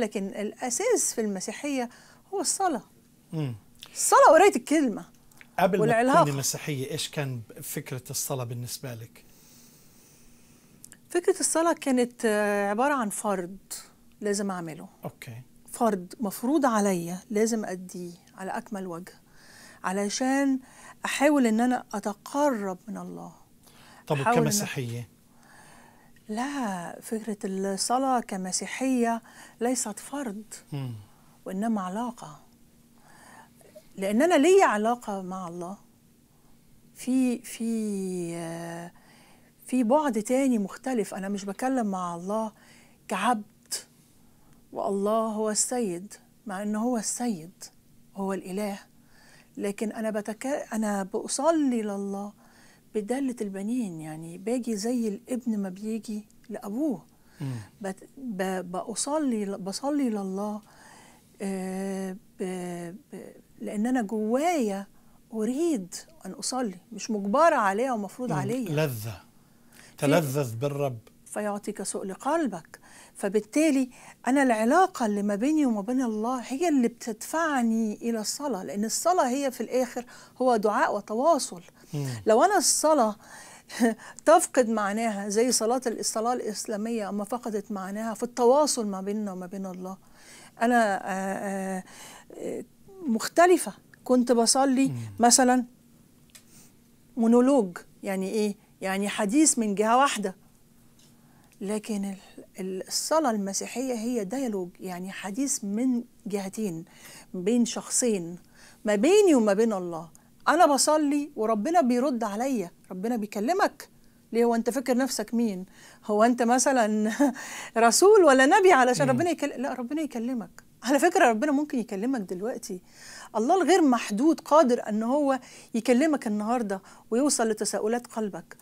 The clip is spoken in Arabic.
لكن الأساس في المسيحية هو الصلاة مم. الصلاة وقراية الكلمة قبل والعلاقة. ما تكوني مسيحية إيش كان فكرة الصلاة بالنسبة لك؟ فكرة الصلاة كانت آه، عبارة عن فرض لازم أعمله أوكي فرض مفروض عليا لازم أديه على أكمل وجه علشان أحاول إن أنا أتقرب من الله طب كمسيحية إن... لا فكرة الصلاة كمسيحية ليست فرض وإنما علاقة لأن أنا لي علاقة مع الله في في في بعد تاني مختلف أنا مش بكلم مع الله كعبد والله هو السيد مع إن هو السيد هو الإله لكن أنا بتك... أنا بصلي لله بدلة البنين يعني باجي زي الابن ما بيجي لأبوه بصلي بصلي لله آه، لأن أنا جوايا أريد أن أصلي مش مجبرة عليها ومفروض عليها لذة تلذذ بالرب فيعطيك سؤل قلبك فبالتالي أنا العلاقة اللي ما بيني وما بين الله هي اللي بتدفعني إلى الصلاة لأن الصلاة هي في الآخر هو دعاء وتواصل مم. لو أنا الصلاة تفقد معناها زي صلاة الصلاة الإسلامية أما فقدت معناها في التواصل ما بيننا وما بين الله أنا آآ آه، آآ آه، مختلفة كنت بصلي مم. مثلا مونولوج يعني إيه يعني حديث من جهة واحدة لكن الصلاة المسيحية هي ديالوج يعني حديث من جهتين بين شخصين ما بيني وما بين الله أنا بصلي وربنا بيرد عليا ربنا بيكلمك ليه هو انت فاكر نفسك مين هو انت مثلا رسول ولا نبي علشان ربنا يكلم لا ربنا يكلمك على فكرة ربنا ممكن يكلمك دلوقتي الله الغير محدود قادر أن هو يكلمك النهاردة ويوصل لتساؤلات قلبك